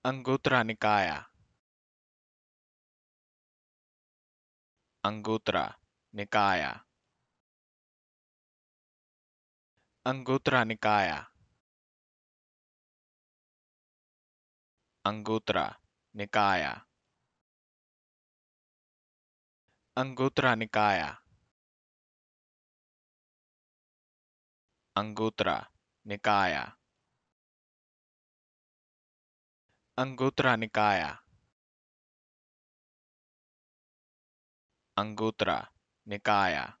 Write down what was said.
Anguttara Nikaya Anguttara Nikaya Anguttara Nikaya Anguttara Nikaya Anguttara Nikaya Anguttara Nikaya Anguttara Nikaya Anguttara Nikaya